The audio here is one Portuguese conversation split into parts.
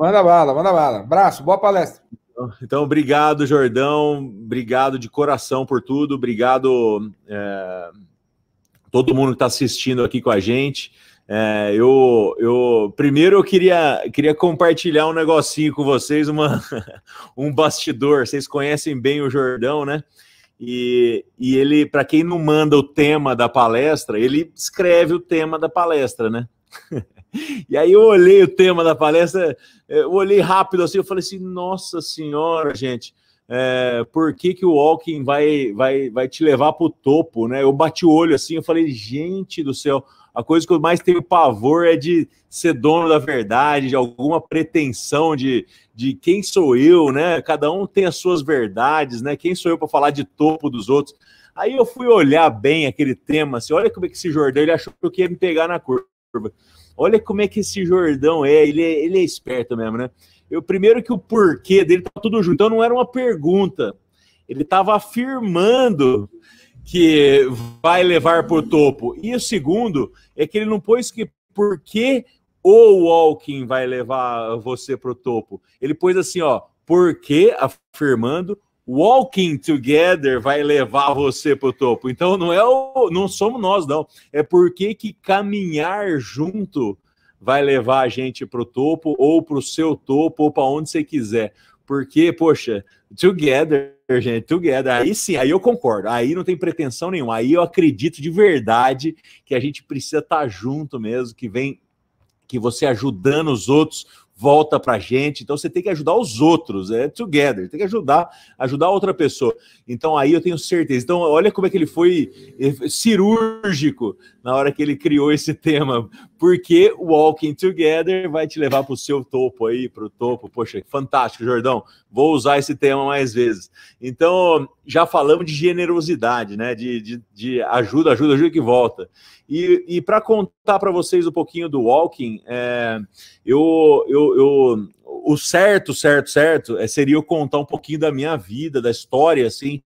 Manda bala, manda bala. Abraço, boa palestra. Então, obrigado, Jordão. Obrigado de coração por tudo. Obrigado é, todo mundo que está assistindo aqui com a gente. É, eu, eu primeiro eu queria, queria compartilhar um negocinho com vocês, uma, um bastidor. Vocês conhecem bem o Jordão, né? E, e ele, para quem não manda o tema da palestra, ele escreve o tema da palestra, né? E aí eu olhei o tema da palestra, é, eu olhei rápido assim, eu falei assim, nossa senhora, gente, é, por que, que o walking vai, vai, vai te levar para o topo, né? Eu bati o olho assim, eu falei, gente do céu, a coisa que eu mais tenho pavor é de ser dono da verdade, de alguma pretensão de, de quem sou eu, né? Cada um tem as suas verdades, né? Quem sou eu para falar de topo dos outros? Aí eu fui olhar bem aquele tema, assim, olha como é que esse Jordão ele achou que ia me pegar na curva. Olha como é que esse Jordão é, ele é, ele é esperto mesmo, né? Eu, primeiro que o porquê dele tá tudo junto, então não era uma pergunta. Ele estava afirmando que vai levar para o topo. E o segundo é que ele não pôs que porquê o Walking vai levar você para o topo. Ele pôs assim, ó, porque afirmando Walking Together vai levar você para o topo. Então não é o, não somos nós não, é porque que caminhar junto vai levar a gente para o topo ou para o seu topo ou para onde você quiser. Porque, poxa, together, gente, together. Aí sim, aí eu concordo. Aí não tem pretensão nenhuma. Aí eu acredito de verdade que a gente precisa estar tá junto mesmo, que vem que você ajudando os outros volta para a gente. Então você tem que ajudar os outros, é together, tem que ajudar, ajudar outra pessoa. Então aí eu tenho certeza. Então olha como é que ele foi eh, cirúrgico na hora que ele criou esse tema, porque Walking Together vai te levar para o seu topo aí, para o topo. Poxa, fantástico, Jordão. Vou usar esse tema mais vezes. Então, já falamos de generosidade, né? De, de, de ajuda, ajuda, ajuda que volta. E, e para contar para vocês um pouquinho do Walking, é, eu, eu, eu, o certo, certo, certo é, seria eu contar um pouquinho da minha vida, da história, assim,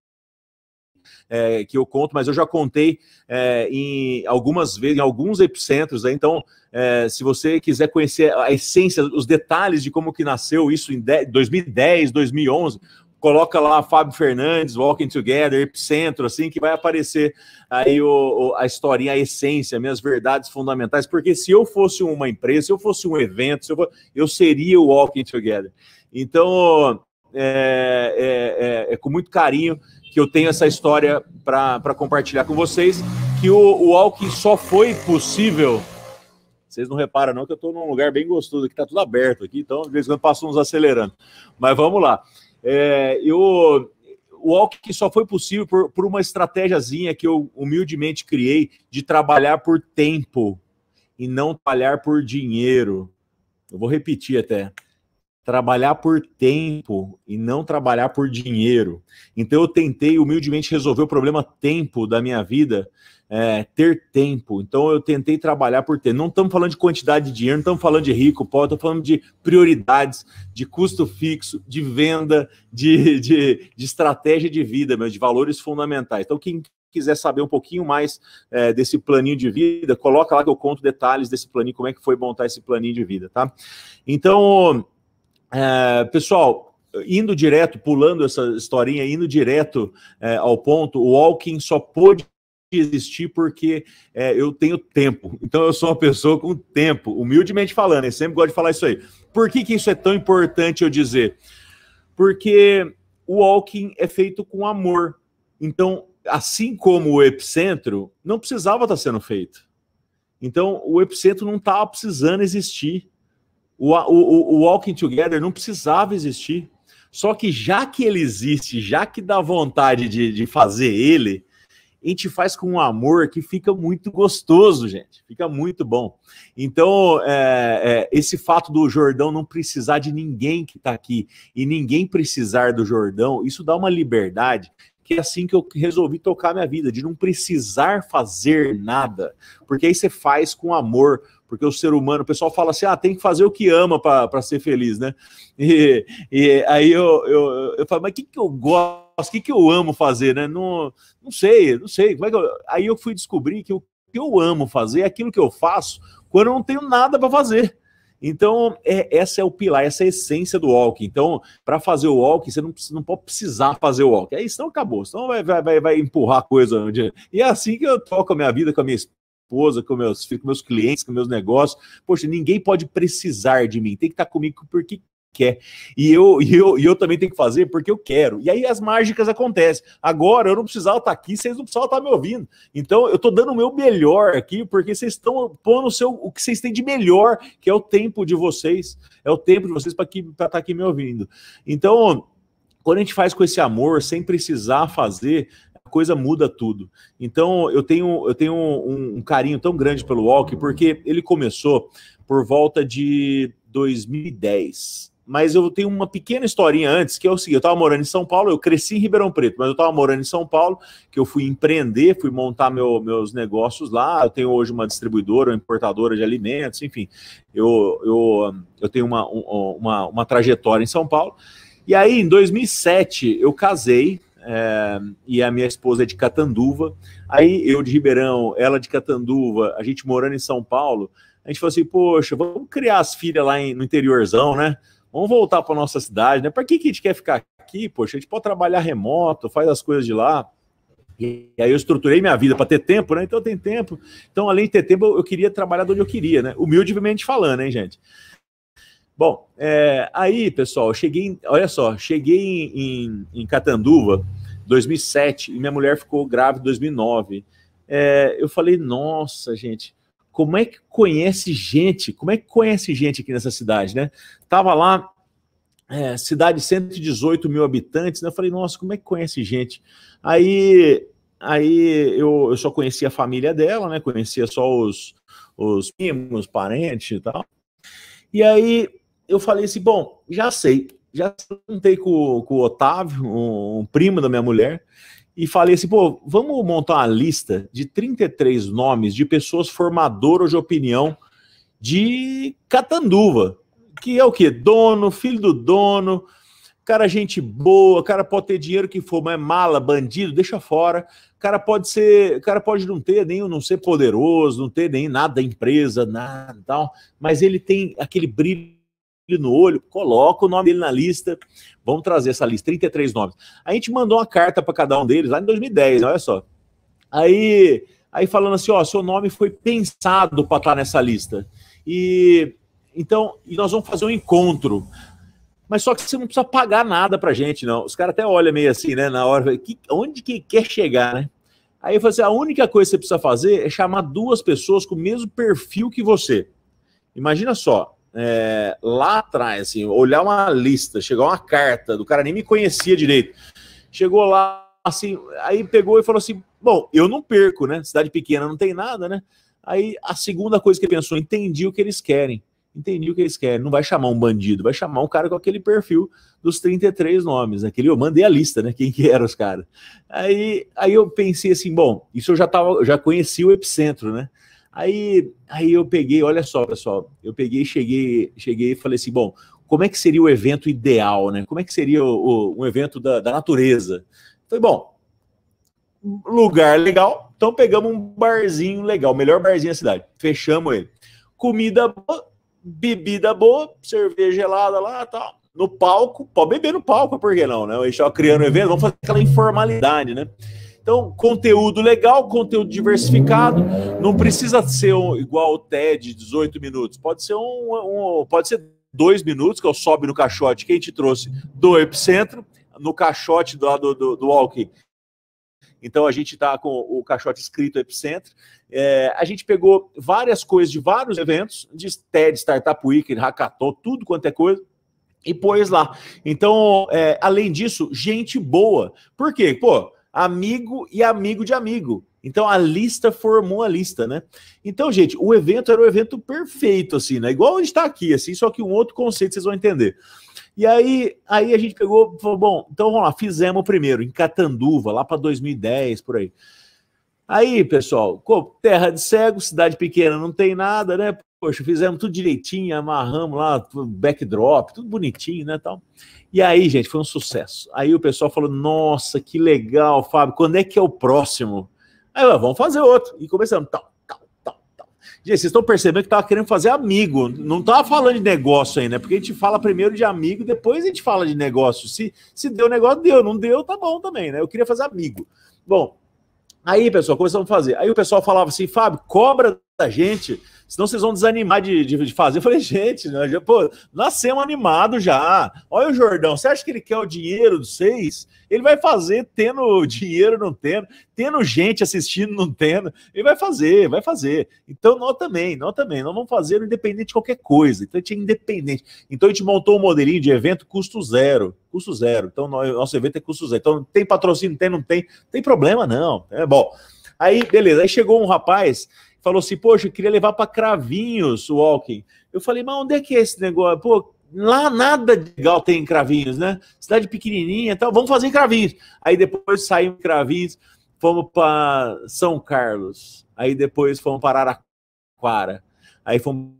é, que eu conto, mas eu já contei é, em algumas vezes, em alguns epicentros, né? então é, se você quiser conhecer a essência, os detalhes de como que nasceu isso em 2010, 2011, coloca lá Fábio Fernandes, Walking Together, Epicentro, assim, que vai aparecer aí o, o, a historinha, a essência, minhas verdades fundamentais, porque se eu fosse uma empresa, se eu fosse um evento, eu, fosse, eu, seria o Walking Together. Então, é, é, é, é com muito carinho que eu tenho essa história para compartilhar com vocês, que o, o Alckmin só foi possível. Vocês não reparam, não, que eu estou num lugar bem gostoso aqui, está tudo aberto aqui, então de vez em quando passamos uns acelerando. Mas vamos lá. É, eu, o Alckmin só foi possível por, por uma estratégiazinha que eu humildemente criei de trabalhar por tempo e não trabalhar por dinheiro. Eu vou repetir até trabalhar por tempo e não trabalhar por dinheiro. Então eu tentei humildemente resolver o problema tempo da minha vida, é, ter tempo. Então eu tentei trabalhar por tempo. Não estamos falando de quantidade de dinheiro, não estamos falando de rico, pobre, estamos falando de prioridades, de custo fixo, de venda, de, de, de estratégia de vida, meu, de valores fundamentais. Então quem quiser saber um pouquinho mais é, desse planinho de vida, coloca lá que eu conto detalhes desse planinho, como é que foi montar esse planinho de vida, tá? Então é, pessoal, indo direto, pulando essa historinha, indo direto é, ao ponto, o Alckmin só pôde existir porque é, eu tenho tempo. Então eu sou uma pessoa com tempo, humildemente falando, eu sempre gosto de falar isso aí. Por que, que isso é tão importante eu dizer? Porque o Alckmin é feito com amor. Então, assim como o epicentro, não precisava estar sendo feito. Então, o epicentro não estava precisando existir o, o, o Walking Together não precisava existir. Só que já que ele existe, já que dá vontade de, de fazer ele, a gente faz com um amor que fica muito gostoso, gente. Fica muito bom. Então, é, é, esse fato do Jordão não precisar de ninguém que está aqui e ninguém precisar do Jordão, isso dá uma liberdade que é assim que eu resolvi tocar minha vida, de não precisar fazer nada, porque aí você faz com amor, porque o ser humano, o pessoal fala assim, ah, tem que fazer o que ama para ser feliz, né? E, e aí eu, eu, eu falo, mas o que, que eu gosto? O que, que eu amo fazer, né? Não, não sei, não sei. Como é que eu... Aí eu fui descobrir que o que eu amo fazer é aquilo que eu faço quando eu não tenho nada para fazer. Então, é, essa é o pilar, essa é a essência do walk. Então, para fazer o walk, você não, não pode precisar fazer o walk. Aí, senão acabou, senão vai, vai, vai, vai empurrar a coisa. E é assim que eu toco a minha vida com a minha esposa esposa, com meus filhos, com meus clientes, com meus negócios. Poxa, ninguém pode precisar de mim, tem que estar tá comigo porque quer. E eu, e eu, e eu também tenho que fazer porque eu quero. E aí as mágicas acontecem. Agora eu não precisava estar tá aqui, vocês não precisavam estar tá me ouvindo. Então eu estou dando o meu melhor aqui, porque vocês estão pondo o, seu, o que vocês têm de melhor, que é o tempo de vocês. É o tempo de vocês para estar tá aqui me ouvindo. Então. Quando a gente faz com esse amor, sem precisar fazer, coisa muda tudo. Então eu tenho, eu tenho um, um carinho tão grande pelo Walk, porque ele começou por volta de 2010 mas eu tenho uma pequena historinha antes, que é o seguinte, eu estava morando em São Paulo, eu cresci em Ribeirão Preto, mas eu estava morando em São Paulo, que eu fui empreender, fui montar meu, meus negócios lá, eu tenho hoje uma distribuidora, uma importadora de alimentos, enfim, eu, eu, eu tenho uma, uma, uma trajetória em São Paulo, e aí em 2007 eu casei, é, e a minha esposa é de Catanduva. Aí eu de Ribeirão, ela de Catanduva, a gente morando em São Paulo, a gente falou assim: poxa, vamos criar as filhas lá em, no interiorzão, né? Vamos voltar para nossa cidade, né? Para que, que a gente quer ficar aqui? Poxa, a gente pode trabalhar remoto, faz as coisas de lá. E aí eu estruturei minha vida para ter tempo, né? Então tem tempo. Então, além de ter tempo, eu queria trabalhar de onde eu queria, né? Humildemente falando, hein, gente? Bom, é, aí, pessoal, cheguei. Olha só, cheguei em, em, em Catanduva, 2007 e minha mulher ficou grávida em 2009. É, eu falei, nossa, gente, como é que conhece gente? Como é que conhece gente aqui nessa cidade, né? Tava lá, é, cidade 118 mil habitantes, né? Eu falei, nossa, como é que conhece gente? Aí, aí eu, eu só conhecia a família dela, né? Conhecia só os, os primos, parentes e tal. E aí eu falei assim, bom, já sei, já juntei com, com o Otávio, um, um, primo da minha mulher, e falei assim, pô, vamos montar uma lista de 33 nomes de pessoas formadoras de opinião de Catanduva, que é o quê? Dono, filho do dono, cara gente boa, cara pode ter dinheiro que for, mas é mala, bandido, deixa fora. Cara pode ser, cara pode não ter nem não ser poderoso, não ter nem nada da empresa, nada, tal, mas ele tem aquele brilho ele no olho, coloca o nome dele na lista. Vamos trazer essa lista, 33 nomes. A gente mandou uma carta para cada um deles lá em 2010, olha só. Aí, aí falando assim, ó, seu nome foi pensado para estar tá nessa lista. E então, e nós vamos fazer um encontro. Mas só que você não precisa pagar nada pra gente, não. Os caras até olham meio assim, né, na hora, que, onde que quer chegar, né? Aí eu falei assim, a única coisa que você precisa fazer é chamar duas pessoas com o mesmo perfil que você. Imagina só, é, lá atrás, assim, olhar uma lista, chegar uma carta, do cara nem me conhecia direito. Chegou lá, assim, aí pegou e falou assim: bom, eu não perco, né? Cidade pequena não tem nada, né? Aí a segunda coisa que ele pensou, entendi o que eles querem. Entendi o que eles querem. Não vai chamar um bandido, vai chamar um cara com aquele perfil dos 33 nomes. Né? Aquele, eu mandei a lista, né? Quem que eram os caras. Aí, aí eu pensei assim, bom, isso eu já, tava, já conheci o epicentro, né? Aí, aí eu peguei, olha só, pessoal, eu peguei, cheguei, cheguei e falei assim, bom, como é que seria o evento ideal, né? Como é que seria o, o um evento da, da natureza? Falei, bom, lugar legal, então pegamos um barzinho legal, o melhor barzinho da cidade, fechamos ele. Comida boa, bebida boa, cerveja gelada lá, tal. No palco, pode beber no palco, por que não, né? A gente criando o um evento, vamos fazer aquela informalidade, né? Então, conteúdo legal, conteúdo diversificado, não precisa ser um, igual o TED, 18 minutos. Pode ser um, um, pode ser dois minutos, que eu sobe no caixote quem te trouxe do epicentro, no caixote do, do, do, do walking. Então a gente está com o caixote escrito Epicentro. É, a gente pegou várias coisas de vários eventos, de TED, Startup Weekend, Hackathon, tudo quanto é coisa, e pôs lá. Então, é, além disso, gente boa. Por quê? Pô, amigo e amigo de amigo. Então a lista formou a lista, né? Então, gente, o evento era o evento perfeito, assim, né? Igual a gente está aqui, assim, só que um outro conceito vocês vão entender. E aí, aí a gente pegou, falou, bom, então vamos lá, fizemos o primeiro, em Catanduva, lá para 2010, por aí. Aí, pessoal, terra de cego, cidade pequena não tem nada, né? Poxa, fizemos tudo direitinho, amarramos lá, backdrop, tudo bonitinho, né? Tal. E aí, gente, foi um sucesso. Aí o pessoal falou: nossa, que legal, Fábio, quando é que é o próximo? Aí, ah, vamos fazer outro. E começamos, tal, tal, tal, tal. Gente, vocês estão percebendo que estava querendo fazer amigo. Não estava falando de negócio ainda, porque a gente fala primeiro de amigo, depois a gente fala de negócio. Se, se deu negócio, deu. Não deu, tá bom também, né? Eu queria fazer amigo. Bom, aí, pessoal, começamos a fazer. Aí o pessoal falava assim, Fábio, cobra da gente senão vocês vão desanimar de, de, de fazer. Eu falei, gente, né já, pô, nascemos animados já. Olha o Jordão, você acha que ele quer o dinheiro dos seis Ele vai fazer tendo dinheiro, não tendo, tendo gente assistindo, não tendo. Ele vai fazer, vai fazer. Então, nós também, nós também, nós vamos fazer independente de qualquer coisa. Então, a gente é independente. Então, a gente montou um modelinho de evento custo zero. Custo zero. Então, nós, nosso evento é custo zero. Então, tem patrocínio, tem, não tem, tem problema, não. É bom. Aí, beleza. Aí chegou um rapaz falou assim: Poxa, eu queria levar para Cravinhos o Walking. Eu falei, mas onde é que é esse negócio? Pô, lá nada de legal tem em Cravinhos, né? Cidade pequenininha e então, tal, vamos fazer em Cravinhos. Aí depois saímos em Cravinhos, fomos para São Carlos. Aí depois fomos para Araquara. Aí fomos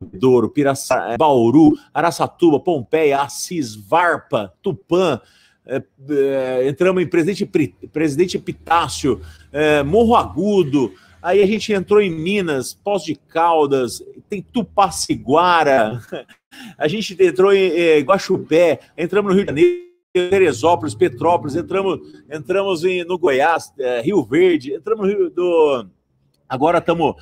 Douro, Piraçá, é, Bauru, Araçatuba, Pompeia, Assis, Varpa, Tupã, é, é, entramos em Presidente, Presidente Pitácio é, Morro Agudo, Aí a gente entrou em Minas, Pós de Caldas, tem Tupaciguara, a gente entrou em é, Guaxupé, entramos no Rio de Janeiro, Teresópolis, Petrópolis, entramos, entramos em, no Goiás, é, Rio Verde, entramos no Rio do. Agora estamos.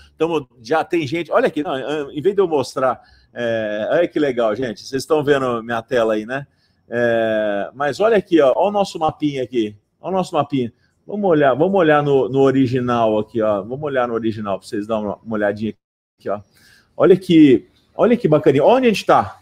Já tem gente. Olha aqui, não, em vez de eu mostrar. É, olha que legal, gente. Vocês estão vendo minha tela aí, né? É, mas olha aqui, ó, olha o nosso mapinha aqui. Olha o nosso mapinha. Vamos olhar, vamos olhar no, no, original aqui, ó. Vamos olhar no original para vocês darem uma, uma olhadinha aqui, ó. Olha que, olha que bacaninha. Olha onde a gente está.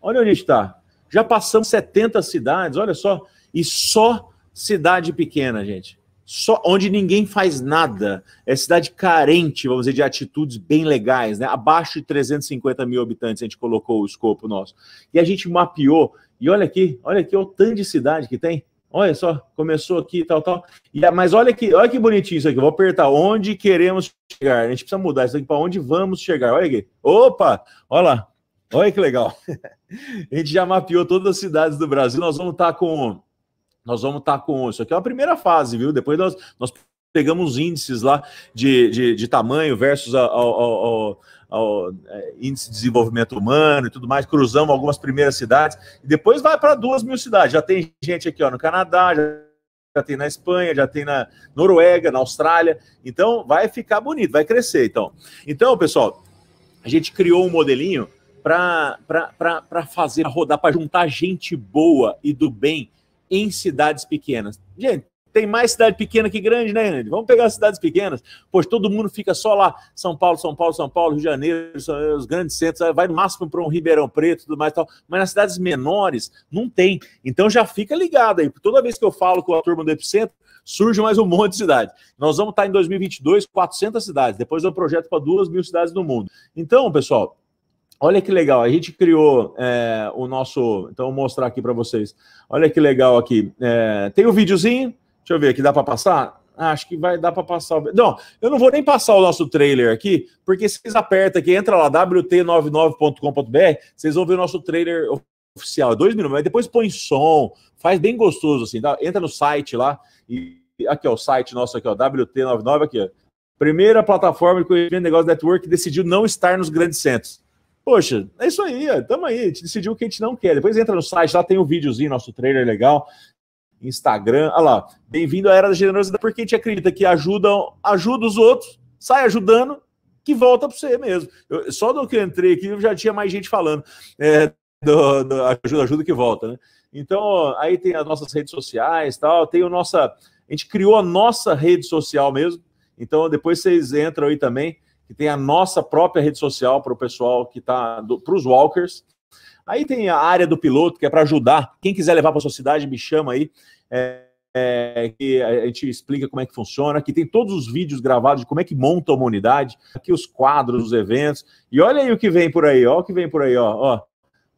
Olha onde a gente está. Já passamos 70 cidades, olha só. E só cidade pequena, gente. Só onde ninguém faz nada. É cidade carente, vamos dizer, de atitudes bem legais, né? Abaixo de 350 mil habitantes a gente colocou o escopo nosso. E a gente mapeou. E olha aqui, olha aqui, o tanto de cidade que tem. Olha só, começou aqui, tal, tal. E, mas olha que, olha que bonitinho isso aqui. vou apertar onde queremos chegar. A gente precisa mudar isso aqui para onde vamos chegar. Olha aqui. Opa! Olha lá. Olha que legal. a gente já mapeou todas as cidades do Brasil. Nós vamos estar tá com. Nós vamos estar tá com. Isso aqui é a primeira fase, viu? Depois nós, nós pegamos os índices lá de, de, de tamanho versus a, ao é, índice de desenvolvimento humano e tudo mais, cruzamos algumas primeiras cidades, e depois vai para duas mil cidades. Já tem gente aqui ó, no Canadá, já, já tem na Espanha, já tem na Noruega, na Austrália. Então, vai ficar bonito, vai crescer. Então, então pessoal, a gente criou um modelinho para fazer rodar, para juntar gente boa e do bem em cidades pequenas. Gente, tem mais cidade pequena que grande, né, Andy? Vamos pegar as cidades pequenas, pois todo mundo fica só lá, São Paulo, São Paulo, São Paulo, Rio de Janeiro, os grandes centros, vai no máximo para um Ribeirão Preto, e tudo mais e tal. Mas nas cidades menores, não tem. Então já fica ligado aí. Toda vez que eu falo com a turma do Epicentro, surge mais um monte de cidade. Nós vamos estar em 2022, 400 cidades. Depois eu projeto para duas mil cidades no mundo. Então, pessoal, olha que legal. A gente criou é, o nosso. Então, vou mostrar aqui para vocês. Olha que legal aqui. É, tem o um videozinho. Deixa eu ver aqui, dá para passar? Ah, acho que vai dar para passar. Não, eu não vou nem passar o nosso trailer aqui, porque vocês apertam aqui, entra lá, wt99.com.br, vocês vão ver o nosso trailer oficial, é dois minutos, mas depois põe som, faz bem gostoso assim, tá? entra no site lá, e aqui ó, o site nosso aqui ó, WT99 aqui ó, primeira plataforma de conhecimento de negócio network que decidiu não estar nos grandes centros. Poxa, é isso aí, ó, tamo aí, a gente decidiu o que a gente não quer, depois entra no site, lá tem um videozinho, nosso trailer legal, Instagram. Olha lá, bem-vindo à Era da Generosidade, porque a gente acredita que ajuda, ajuda os outros, sai ajudando, que volta para você mesmo. Eu, só do que eu entrei aqui, eu já tinha mais gente falando. É, do, do, ajuda, ajuda que volta, né? Então, aí tem as nossas redes sociais tal, tem o nossa. A gente criou a nossa rede social mesmo. Então, depois vocês entram aí também, que tem a nossa própria rede social para o pessoal que está. para os walkers. Aí tem a área do piloto, que é para ajudar. Quem quiser levar para sua cidade, me chama aí. É, é, que a gente explica como é que funciona, que tem todos os vídeos gravados de como é que monta uma unidade, aqui os quadros, os eventos. E olha aí o que vem por aí, ó, o que vem por aí, ó, ó.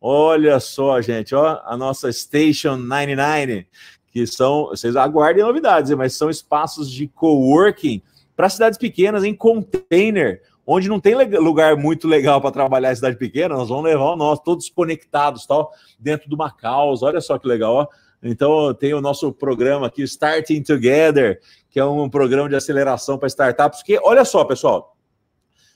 Olha só, gente, ó, a nossa Station 99, que são, vocês aguardem novidades, mas são espaços de coworking para cidades pequenas em container onde não tem lugar muito legal para trabalhar em cidade pequena, nós vamos levar o nosso todos conectados, tal, dentro de uma causa. Olha só que legal, ó. Então, tem o nosso programa aqui, Starting Together, que é um programa de aceleração para startups, que olha só, pessoal.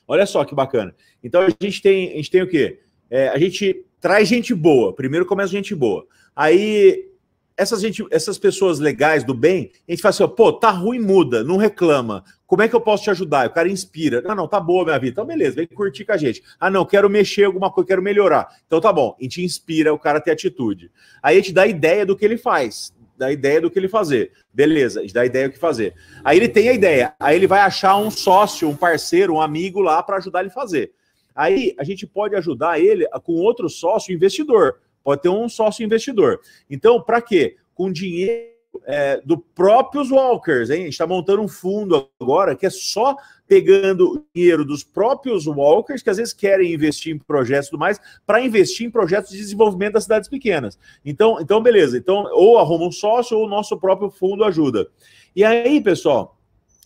Olha só que bacana. Então, a gente tem, a gente tem o quê? É, a gente traz gente boa. Primeiro começa gente boa. Aí essas, gente, essas pessoas legais do bem, a gente fala assim, pô, tá ruim, muda, não reclama. Como é que eu posso te ajudar? o cara inspira. Não, ah, não, tá boa minha vida. Então, beleza, vem curtir com a gente. Ah, não, quero mexer alguma coisa, quero melhorar. Então, tá bom. A gente inspira o cara a ter atitude. Aí a gente dá ideia do que ele faz, dá ideia do que ele fazer. Beleza, a gente dá ideia do que fazer. Aí ele tem a ideia. Aí ele vai achar um sócio, um parceiro, um amigo lá para ajudar ele a fazer. Aí a gente pode ajudar ele com outro sócio investidor pode ter um sócio investidor. Então, para quê? Com dinheiro é, do próprios walkers, hein? A gente está montando um fundo agora que é só pegando dinheiro dos próprios walkers que às vezes querem investir em projetos e tudo mais para investir em projetos de desenvolvimento das cidades pequenas. Então, então beleza. Então, ou arruma um sócio ou o nosso próprio fundo ajuda. E aí, pessoal,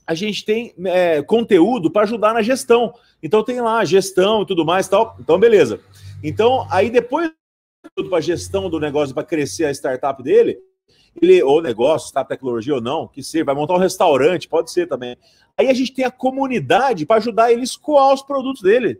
a gente tem é, conteúdo para ajudar na gestão. Então tem lá gestão e tudo mais, tal. Então beleza. Então aí depois tudo para a gestão do negócio, para crescer a startup dele, ele, ou negócio, startup, tá, tecnologia ou não, que seja, vai montar um restaurante, pode ser também. Aí a gente tem a comunidade para ajudar ele a escoar os produtos dele.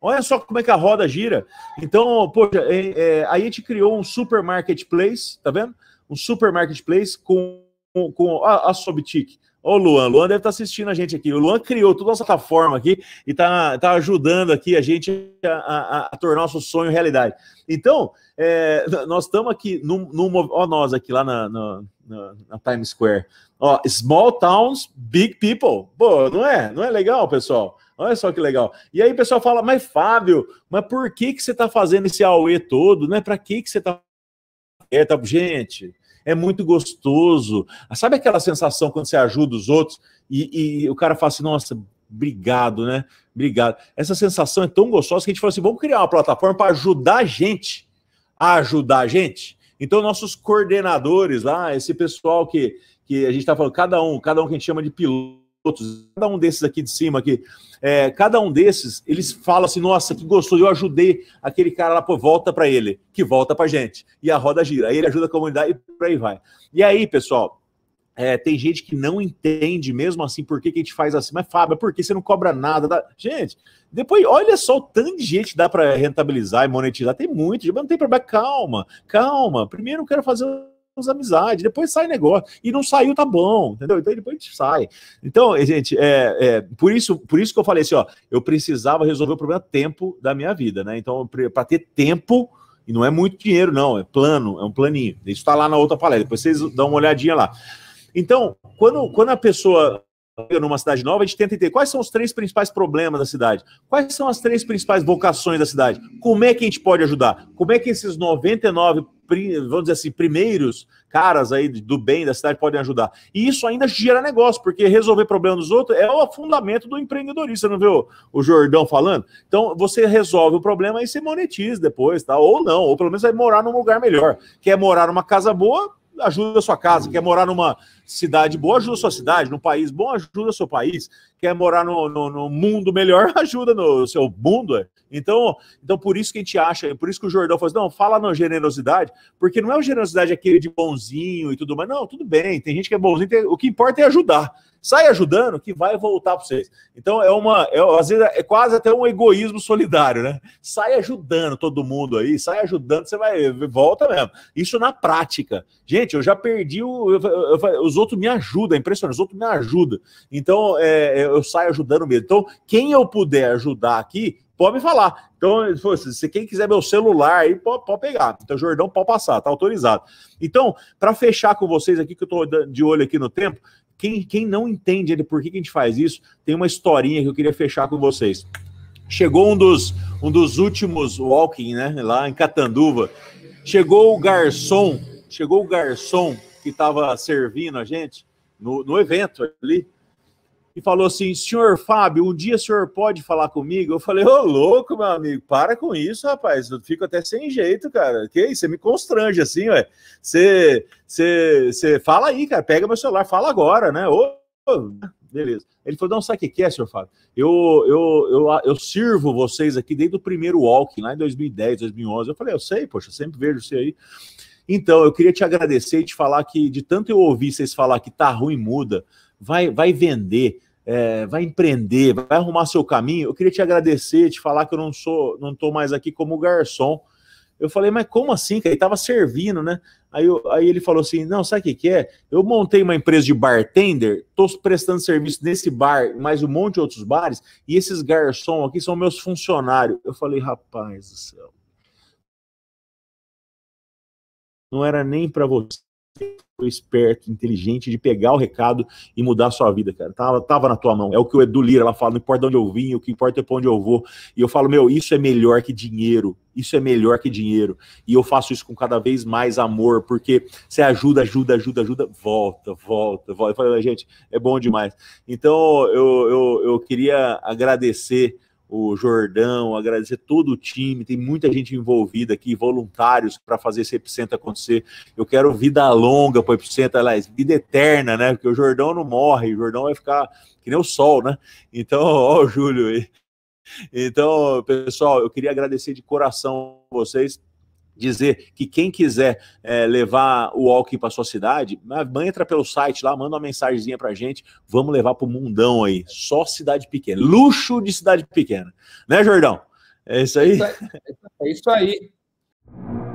Olha só como é que a roda gira. Então, poxa, é, é, aí a gente criou um super marketplace, tá vendo? Um super marketplace com, com, com ah, a, a Sobtic. Ô, Luan, Luan deve estar tá assistindo a gente aqui. O Luan criou toda a plataforma aqui e está tá ajudando aqui a gente a, a, a, tornar nosso sonho realidade. Então, é, nós estamos aqui no, Ó, nós aqui lá na, na, na, na Times Square. Ó, small towns, big people. Pô, não é? Não é legal, pessoal? Olha só que legal. E aí o pessoal fala, mas Fábio, mas por que, que você está fazendo esse AUE todo? Né? Para que, que você está. É, tá... Gente, é muito gostoso. Sabe aquela sensação quando você ajuda os outros e, e o cara fala assim, nossa, obrigado, né? Obrigado. Essa sensação é tão gostosa que a gente falou assim, vamos criar uma plataforma para ajudar a gente a ajudar a gente. Então, nossos coordenadores lá, esse pessoal que, que a gente está falando, cada um, cada um que a gente chama de piloto, outros, cada um desses aqui de cima, aqui, é, cada um desses, eles falam assim, nossa, que gostou, eu ajudei aquele cara lá, pô, volta para ele, que volta pra gente. E a roda gira, aí ele ajuda a comunidade e por aí vai. E aí, pessoal, é, tem gente que não entende mesmo assim por que, que a gente faz assim, mas Fábio, por que você não cobra nada? Gente, depois olha só o tanto de gente que dá para rentabilizar e monetizar, tem muito, mas não tem problema, calma, calma. Primeiro eu quero fazer amizade, depois sai negócio. E não saiu, tá bom, entendeu? Então depois a gente sai. Então, eh, gente, é, é, por, isso, por isso que eu falei assim, ó, eu precisava resolver o problema tempo da minha vida, né? Então, para ter tempo, e não é muito dinheiro, não, é plano, é um planinho. Isso está lá na outra palestra, depois vocês dão uma olhadinha lá. Então, quando, quando a pessoa numa cidade nova, a gente tenta entender quais são os três principais problemas da cidade, quais são as três principais vocações da cidade, como é que a gente pode ajudar, como é que esses 99 vamos dizer assim, primeiros caras aí do bem da cidade podem ajudar. E isso ainda gera negócio, porque resolver problema dos outros é o fundamento do Você não viu o Jordão falando? Então, você resolve o problema e se monetiza depois, tá? Ou não, ou pelo menos vai morar num lugar melhor. Quer morar numa casa boa, ajuda a sua casa, quer morar numa cidade boa, ajuda a sua cidade, num país bom, ajuda o seu país, quer morar no, no, no, mundo melhor, ajuda no seu mundo. É. Então, então, por isso que a gente acha, por isso que o Jordão fala assim, não, fala na generosidade, porque não é o generosidade aquele de bonzinho e tudo mais, não, tudo bem, tem gente que é bonzinho, tem, o que importa é ajudar sai ajudando que vai voltar para vocês. Então é uma, é, às vezes é quase até um egoísmo solidário, né? Sai ajudando todo mundo aí, sai ajudando, você vai, volta mesmo. Isso na prática. Gente, eu já perdi, o, eu, eu, os outros me ajudam, é impressionante, os outros me ajudam. Então é, é, eu saio ajudando mesmo. Então quem eu puder ajudar aqui, pode me falar. Então, se quem quiser meu celular aí, pode, pode pegar. Então, Jordão, pode passar, tá autorizado. Então, para fechar com vocês aqui, que eu tô de olho aqui no tempo, quem, quem não entende ele, por que, que a gente faz isso, tem uma historinha que eu queria fechar com vocês. Chegou um dos, um dos últimos walking, né? Lá em Catanduva. Chegou o garçom, chegou o garçom que estava servindo a gente no, no evento ali e falou assim: senhor Fábio, um dia o senhor pode falar comigo? Eu falei: ô oh, louco, meu amigo, para com isso, rapaz. Eu fico até sem jeito, cara. Que isso? Você me constrange assim, ué. Você, você, você fala aí, cara, pega meu celular, fala agora, né? Ô, oh, beleza. Ele falou: não, sabe o que, é, senhor Fábio? Eu, eu, eu, eu sirvo vocês aqui desde o primeiro Walking lá em 2010, 2011. Eu falei: eu sei, poxa, sempre vejo você aí. Então, eu queria te agradecer e te falar que, de tanto eu ouvir vocês falar que tá ruim, muda, vai, vai vender, é, vai empreender, vai arrumar seu caminho. Eu queria te agradecer, te falar que eu não sou, não estou mais aqui como garçom. Eu falei, mas como assim? Que ele estava servindo, né? Aí, eu, aí ele falou assim: não, sabe o que, que é? Eu montei uma empresa de bartender, estou prestando serviço nesse bar, mais um monte de outros bares, e esses garçons aqui são meus funcionários. Eu falei, rapaz do céu. Não era nem para você foi esperto, inteligente de pegar o recado e mudar a sua vida, cara. Tava, tava na tua mão. É o que o Edu Lira ela fala: não importa de onde eu vim, o que importa é para onde eu vou. E eu falo, meu, isso é melhor que dinheiro. Isso é melhor que dinheiro. E eu faço isso com cada vez mais amor, porque você ajuda, ajuda, ajuda, ajuda, volta, volta, volta. Eu falei, gente, é bom demais. Então, eu, eu, eu queria agradecer o Jordão, agradecer todo o time, tem muita gente envolvida aqui, voluntários para fazer esse Epicentro acontecer. Eu quero vida longa para o Epicentro, aliás, vida eterna, né? Porque o Jordão não morre, o Jordão vai ficar que nem o sol, né? Então, ó, o Júlio aí. Então, pessoal, eu queria agradecer de coração vocês dizer que quem quiser é, levar o walking para sua cidade, entra pelo site lá, manda uma mensagenzinha para gente, vamos levar para o mundão aí, só cidade pequena, luxo de cidade pequena, né Jordão? É isso aí? É isso aí. É isso aí.